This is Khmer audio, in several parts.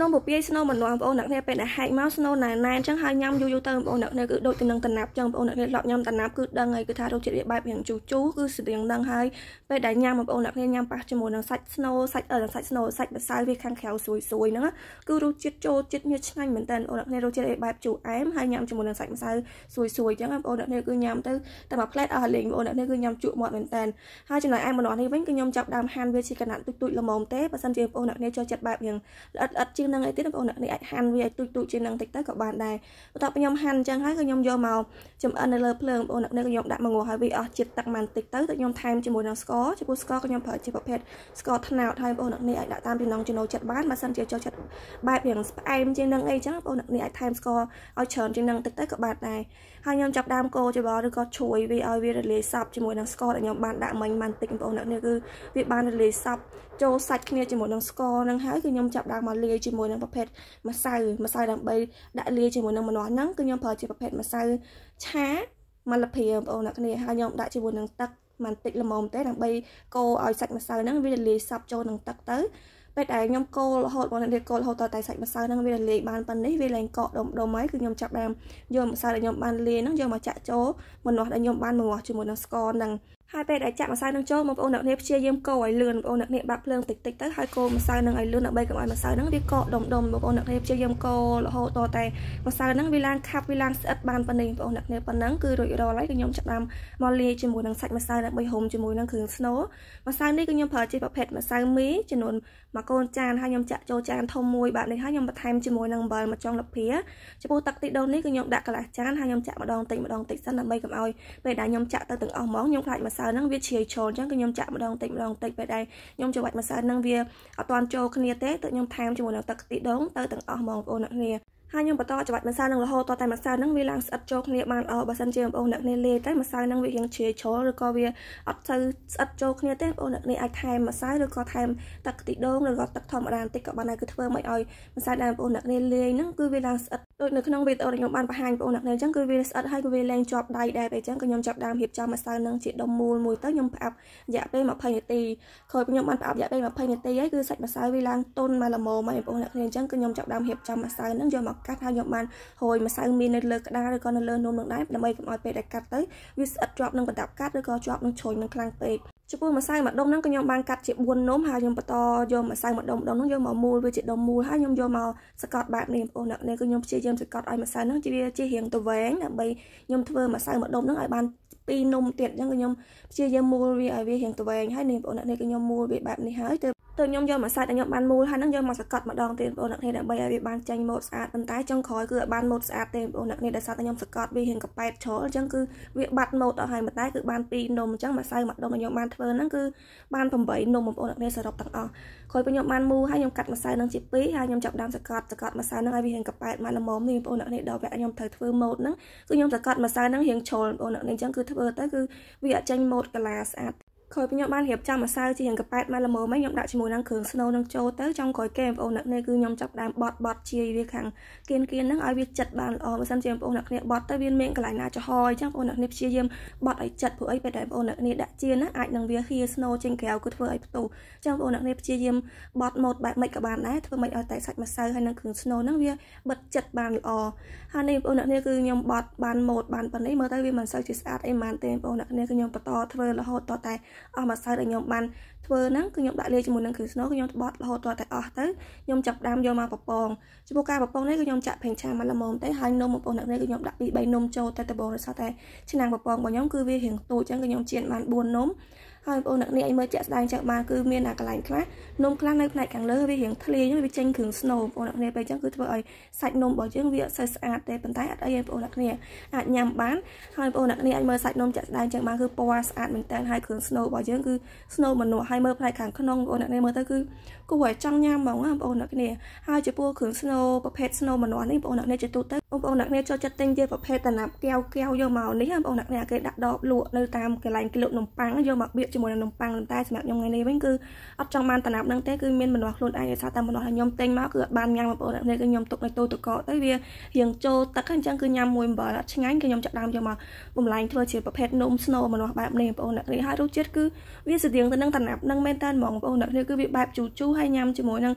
នំពពាយស្នូមិននាំបងប្អូនអ្នកគ្នាពេលដែលហែកមកស្នូណែនណែនចឹងហើយញ៉ាំយូរយូរទៅបងប្អូនអ្នកគ្នាគឺដូចទៅនឹងតំណាប់ចឹងបងប្អូនអ្នកគ្នាឡប់ញ៉ាំតំណាប់គឺដឹងហើយគឺថារសជាតិវាបែបយ៉ាងជូរជូរគឺស្រៀងដឹងហើយពេលដែលញ៉ាំបងប្អូនអ្នកគ្នាញ៉ាំប៉ះជាមួយនឹងសាច់ស្នូសាច់អឺសាច់ស្នូសាច់ម្សៅវាខាងក្រៅស្រួយស្រួយហ្នឹងគឺរសជាតិចូលជាតិវាឆ្ងាញ់មែនតើបងប្អូនអ្នកគ្នារសជាតិវាបែបជូរអែមហើយញ៉ាំជាមួយនឹងសាច់ម្សៅស្រួយស្រួយចឹងបងប្អូនអ្នកគ្នាគឺញ៉ាំទៅតែមួយផ្លែតអស់លេងបងប្អូនអ្នកគ្នាគឺញ៉ាំជក់មាត់មែនតើហើយចំណែកឯម្នាស់នេះវិញគឺខ្ញុំចាប់ដើមហាន់វាជាកណាត់ទូចទូចល្មមទេបើសិនជាបងប្អូនអ្នកគ្នាចូលចិត្តបែបយ៉ាងល្អិតល្អិតជាងនឹងអីទៀតបងប្អូនអ្នកនេះអាចហាន់វាឲ្យទូចទូចជាងនឹងតិចទៅក៏បានដែរបន្ទាប់ពីខ្ញុំហាន់អញ្ចឹងហើយក៏ខ្ញុំយកមកចំអិននៅលើភ្លើងបងប្អូនអ្នកនេះក៏ខ្ញុំដាក់មកងាស់ឲ្យវាអស់ជាតិទឹកបានតិចទៅទើបខ្ញុំថែមជាមួយនឹងស្ករចំពោះស្ករក៏ខ្ញុំប្រើជាប្រភេទស្ករត្នោតហើយបងប្អូនអ្នកនេះអាចដាក់តាមចំណង់ចំណូលចិត្តបានបើសិនជាចូលចិត្តបែបរៀងផ្អែមជាងនឹងអីអញ្ចឹងបងប្អូនអ្នកនេះអាចថែមស្ករឲ្យច្រើនជាងនឹងតិចទៅក៏បានដែរហើយខ្ញុំចាប់ដើមកោច្បងឬក៏ជួយវាឲ្យវារលាយសាប់ជាមួយនឹងស្ករដែលខ្ញុំបានដាក់មិញបានតិចបងប្អូនអ្នកនេះគឺវាបានរលាយសាប់ចូលសាច់គ្នាជាមួយនឹងស្ករហ្នឹងហើយគឺខ្ញុំចាប់ដើមមកលាយជាមួយនឹងប្រភេទម្សៅម្សៅដើម្បីដាក់លាយជាមួយនឹងម្នាស់ហ្នឹងគឺខ្ញុំប្រើជាប្រភេទម្សៅឆាមកលភាបងប្អូនអ្នកនេះហើយខ្ញុំដាក់ជាមួយនឹងទឹកបន្តិចល្មមទេដើម្បីកូរឲ្យសាច់ម្សៅហ្នឹងវាលាយសាប់ចូលនឹងទឹកទៅពេលដែលខ្ញុំកូលរហូតបងនេះកូលរហូតតតែសាច់ម្សៅហ្នឹងវាលេងបានប៉ុណ្នេះវាលែងកកដុំដុំហើយគឺខ្ញុំចាប់ដើមយកម្សៅដែលខ្ញុំបានលេងហ្នឹងយកមកចាក់ចូលម្នាស់ដែលខ្ញុំបានម្នាស់ជាមួយនឹងស្ករហ្នឹងហើយពេលដែលចាក់ម្សៅនឹងចូលបងប្អូនអ្នកនាងព្យាយាមកូរឲ្យលឿនបងប្អូនអ្នកនាងបាក់ភ្លើងតិចតិចទៅហើយកូរម្សៅនឹងឲ្យលឿនដើម្បីកុំឲ្យម្សៅនឹងវាកកដុំដុំបងប្អូនអ្នកនាងព្យាយាមកូររហូតតតែម្សៅនឹងវាឡើងខាប់វាឡើងស្អិតបានប៉ុណ្ណេះបងប្អូនអ្នកនាងប៉ុណ្ណឹងគឺរួចរាល់ហើយគឺខ្ញុំចាប់តាមមកលាយជាមួយនឹងសាច់ម្សៅដើម្បីហុំជាមួយនឹងគ្រឿងស្នូលម្សៅនេះគឺខ្ញុំប្រើជាប្រភេទម្សៅមីចំនួនមួយកូនចានហើយខ្ញុំចាក់ចូលចានធំមួយបែបនេះហើយខ្ញុំបន្ថែមជាមួយនឹងអំបិលមួយចុងល្ភាចំពោះទឹកទីដូននេះគឺខ្ញុំដាក់កន្លះចានហើយខ្ញុំចាក់ម្ដងតិចម្ដងតិចសិនដើម្បីកុំឲ្យពេលដែលខ្ញុំចាក់ទៅទាំងអស់ហ្មងខ្ញុំខ្លាចម្សៅរហ្នឹងវាជ្រាយចូលអញ្ចឹងគឺខ្ញុំចាក់ម្ដងតិចម្ដងតិចពេលដែរខ្ញុំច្របាច់ម្សៅហ្នឹងវាអត់ទាន់ចូលគ្នាទេទើបខ្ញុំថែមជាមួយនឹងទឹកខ្ទិះដូងទៅទាំងអស់ហ្មងបងប្អូនអ្នកគ្នាហើយខ្ញុំបន្តច្របាច់ម្សៅនឹងរហូតតតែម្សៅនឹងវាឡើងស្អិតចូលគ្នាបានល្អបើសិនជាបងប្អូនអ្នកនេះលេទៅម្សៅនឹងវារៀងជ្រាយជ្រុលឬក៏វាអត់ទៅស្អិតចូលគ្នាទេបងប្អូនអ្នកនេះអាចថែមម្សៅឬក៏ថែមទឹកខ្ទិះដូងឬក៏ទឹកធម្មតាបន្តិចក៏បានដែរគឺធ្វើមិនឲ្យម្សៅដែលបងប្អូនអ្នកនេះលេហ្នឹងគឺវាឡើងស្អិតដូចនៅក្នុងវីដេអូដែលខ្ញុំបានបង្ហាញបងប្អូនអ្នកគ្នាអញ្ចឹងគឺវាស្អិតហើយក៏វាលែងជាប់ដៃដែរពេលអញ្ចឹងក៏ខ្ញុំចាប់ដើមរៀបចំម្សៅនឹងជាដុំមូលមួយទៅខ្ញុំផ្អាប់រយៈពេល20នាទីក្រោយខ្ញុំបានផ្អាប់រយៈពេល20នាទីហើយគឺសាច់ម្សៅវាឡើងទន់មកល្មមហើយបងប្អូនអ្នកគ្នាអញ្ចឹងគឺខ្ញុំចាប់ដើមរៀបចំម្សៅនឹងយកមកកាត់ហើយខ្ញុំបានរោយម្សៅមីនៅលើក្តារឬក៏នៅលើនំនឹងដែរដើម្បីកុំឲ្យពេលដែលកាត់ទៅវាស្អិតជាប់នឹងកណ្ដាប់កាត់ឬក៏ជាប់នឹងជ្រុញនឹងខ្លាំងពេកចំពោះម្សៅមួយដុំហ្នឹងខ្ញុំបានកាត់ជា4នំហើយខ្ញុំបន្តយកម្សៅមួយដុំដុំហ្នឹងយកមកមូលវាជាដុំមូលហើយខ្ញុំយកមកសកត់បែបនេះបងប្អូនអ្នកនេះគឺខ្ញុំព្យាយាមសកត់ឲ្យម្សៅហ្នឹងជាជារាងទៅវែងដើម្បីខ្ញុំធ្វើម្សៅមួយដុំហ្នឹងឲ្យបានពីរនំទៀតអញ្ចឹងខ្ញុំព្យាយាមមូលវាឲ្យវារាងទៅវែងហើយនេះបងប្អូនអ្នកនេះគឺខ្ញុំមូលវាបែបនេះហើយទើបទៅខ្ញុំយកមកសាច់ដែលខ្ញុំបានមូលហើយនឹងយកមកសកត់ម្ដងទៀតបងប្អូនអ្នកគ្នាដើម្បីឲ្យវាបានចេញម៉ូតស្អាតប៉ុន្តែចុងក្រោយគឺឲ្យបានម៉ូតស្អាតទេបងប្អូនអ្នកគ្នាដោយសារតែខ្ញុំសកត់វារៀងកប៉ែតជ្រុលអញ្ចឹងគឺវាបាត់ម៉ូតអស់ហើយប៉ុន្តែគឺបានពីរនំអញ្ចឹងមួយសៅមួយដុំដែលខ្ញុំបានធ្វើហ្នឹងគឺបាន8នំបងប្អូនអ្នកគ្នាសរុបទាំងអស់ក្រោយពេលខ្ញុំបានមូលហើយខ្ញុំកាត់មួយសៅនឹងជា2ហើយខ្ញុំចាប់ដើមសកត់សកត់មួយសៅហ្នឹងឲ្យវារៀងកប៉ែតមកល្មមនេះបងប្អូនអ្នកគ្នាដល់វគ្គខ្ញុំត្រូវធ្វើម៉ូតហ្នឹងគឺខ្ញុំសកត់មួយសៅហ្នឹងរៀងជ្រុលបងប្អូនអ្នកគ្នាអញ្ចឹងគឺធ្វើទៅគឺវាអត់ចេញម៉ូតកាឡាស្អាតក្រោយពីខ្ញុំបានរៀបចំម្សៅជាងកប៉ែតមកល្មមហើយខ្ញុំដាក់ជាមួយនឹងគ្រឿងស្នូលនឹងចូលទៅចង់ក្រោយគេបងប្អូនអ្នកនេះគឺខ្ញុំចាប់ដើមបត់បត់ជាយវាខាងគៀនគៀនហ្នឹងឲ្យវាចិត្តបានល្អបើមិនជាបងប្អូនអ្នកនេះបត់ទៅវាមានកន្លែងណាចំហអញ្ចឹងបងប្អូនអ្នកនេះព្យាយាមបត់ឲ្យចិត្តព្រោះអីពេលដែលបងប្អូនអ្នកនេះដាក់ជាណាអាចនឹងវាហៀស្នូលចេញក្រៅគឺធ្វើឲ្យផ្ទុះអញ្ចឹងបងប្អូនអ្នកនេះព្យាយាមបត់ម៉ូតបែបមិនក៏បានដែរធ្វើមិនឲ្យតែសាច់ម្សៅហើយនឹងគ្រឿងស្នូលហ្នឹងវាបិទចិត្តបានល្អហើយនេះបងប្អូនអ្នកនេះគឺខ្ញុំបត់បានម៉ូតបានប៉ុណ្ណេះមើលទៅវាមិនសូវជាស្អាតអីប៉ុន្មានទេបងប្អូនអ្នកនេះគឺខ្ញុំបន្តធ្វើរហូតតតែអស់មួយសៅដែលខ្ញុំបានធ្វើហ្នឹងគឺខ្ញុំដាក់លាយជាមួយនឹងគ្រឿងស្នូលគឺខ្ញុំបត់រហូតដល់តែអស់ទៅខ្ញុំចាប់ដាំយកមកប្រពងចំពោះការប្រពងនេះគឺខ្ញុំចាក់ប្រេងឆាមកល្មមទៅហើយនំបងប្អូនអ្នកនេះគឺខ្ញុំដាក់ពី3នំចូលតែដបងរសតែឆ្នាំងប្រពងរបស់ខ្ញុំគឺវារៀងទូចអញ្ចឹងគឺខ្ញុំចៀនបាន4នំហើយបងប្អូនអ្នកនាងមើលជាក់ស្ដែងចឹងបានគឺមានអាកន្លែងខ្លះនំខ្លះនៅផ្នែកខាងលើវារៀងធ្លាយចឹងវាចេញគ្រឿងស្នូបងប្អូនអ្នកនាងពេលចឹងគឺធ្វើឲ្យសាច់នំរបស់យើងវាអត់សូវស្អាតទេប៉ុន្តែអត់អីទេបងប្អូនអ្នកនាងអាចញ៉ាំបានហើយបងប្អូនអ្នកនាងអាចមើលសាច់នំជាក់ស្ដែងចឹងបានគឺពណ៌ស្អាតមែនតើហើយគ្រឿងស្នូរបស់យើងគឺស្នូមនុស្សហើយមើលផ្នែកខាង ក្នុងបងប្អូនអ្នកនាងមើលទៅគឺគួរឲ្យចង់ញ៉ាំហ្មងបងប្អូនអ្នកនាងហើយចំពោះគ្រឿងស្នូប្រភេទស្នូមនុស្សនេះបងប្អូនអ្នកនាងជាទូទៅបងប្អូនអ្នកនាងចូលចិត្តទិញយកប្រភេទតំណាប់កែវកែវយកមកនេះបងប្អូនអ្នកនាងគេដាក់ដបលក់នៅតាមកន្លែងគេលក់នំប៉័ងយកមកបៀកជាមួយនឹងនំប៉័ងប៉ុន្តែសម្រាប់ខ្ញុំថ្ងៃនេះវិញគឺអត់ចង់បានតំណាប់នឹងទេគឺមានម្នាស់ខ្លួនឯងដោយសារតែម្នាស់ឲ្យខ្ញុំទិញមកគឺអត់បានញ៉ាំបងប្អូននេះគឺខ្ញុំទុកនៅទូទឹកកកទៅវារៀងចូលទឹកអញ្ចឹងគឺញ៉ាំមួយអំបិលអត់ឆ្ងាញ់គឺខ្ញុំចាក់ដើមយកមកបំលែងធ្វើជាប្រភេទនំស្នូលម្នាស់បែបនេះបងប្អូននេះហើយរសជាតិគឺវាស្តៀងទៅនឹងតំណាប់នឹងមែនតើហ្មងបងប្អូននេះគឺវាបែបជូរជូរហើយញ៉ាំជាមួយនឹង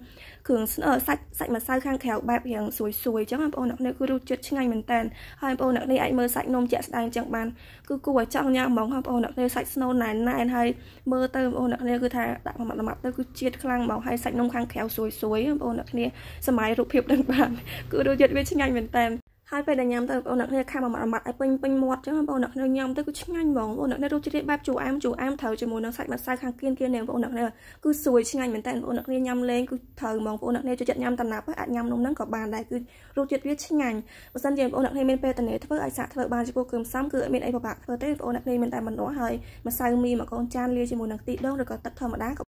គ្រឿងសាច់សាច់ម្សៅខាងក្រៅបែបរៀងស្រួយស្រួយអញ្ចឹងបងប្អូននេះគឺរសជាតិឆ្ងាញ់មែនតើហើយបងប្អូននេះអាចមើលសាច់នំជាក់ស្ដែងអញ្ចឹងបានគឺគួរឲ្យចង់ញ៉ាំហ្មងបងប្អូននេះសាច់ស្នូលណែនណែនហើយហើយមើលទៅបងប្អូនអ្នកគ្នាគឺថាដាក់មួយម៉ាត់ទៅគឺជាតិខ្លាំងមកហើយសាច់នំខាងក្រៅស្រួយស្រួយបងប្អូនអ្នកគ្នាសម័យរូបភាពដឹងបានគឺរសជាតិវាឆ្ងាញ់មែនតើហើយពេលដែលញ៉ាំទៅបងប្អូនអ្នកគ្នាខាំអាម៉ាត់អាម៉ាត់ឲ្យពេញពេញមាត់ចឹងបងប្អូនអ្នកគ្នាញ៉ាំទៅគឺឆ្ងាញ់ហ្មងបងប្អូនអ្នកគ្នារសជាតិបែបជូរអែមជូរអែមត្រូវជាមួយនឹងសាច់មាត់សៅខាងគៀនគៀននេះបងប្អូនអ្នកគ្នាគឺស្រួយឆ្ងាញ់មែនតើបងប្អូនអ្នកគ្នាញ៉ាំលេងគឺត្រូវហ្មងបងប្អូនអ្នកគ្នាចូលចិត្តញ៉ាំតំណាប់អាចញ៉ាំនំហ្នឹងក៏បានដែរគឺរសជាតិវាឆ្ងាញ់បើសិនជាបងប្អូនអ្នកគ្នាមានពេលតនេធ្វើអាចសាកធ្វើបានចំពោះគ្រឿងផ្សំគឺអត់មានអីពិបាកធ្វើទេបងប្អូនអ្នកគ្នាមានតែម្នាស់ហើយម្សៅមីមួយកូនចានលាយជាមួយនឹងខ្ទិះដូងឬក៏ទឹកធម្មតាក៏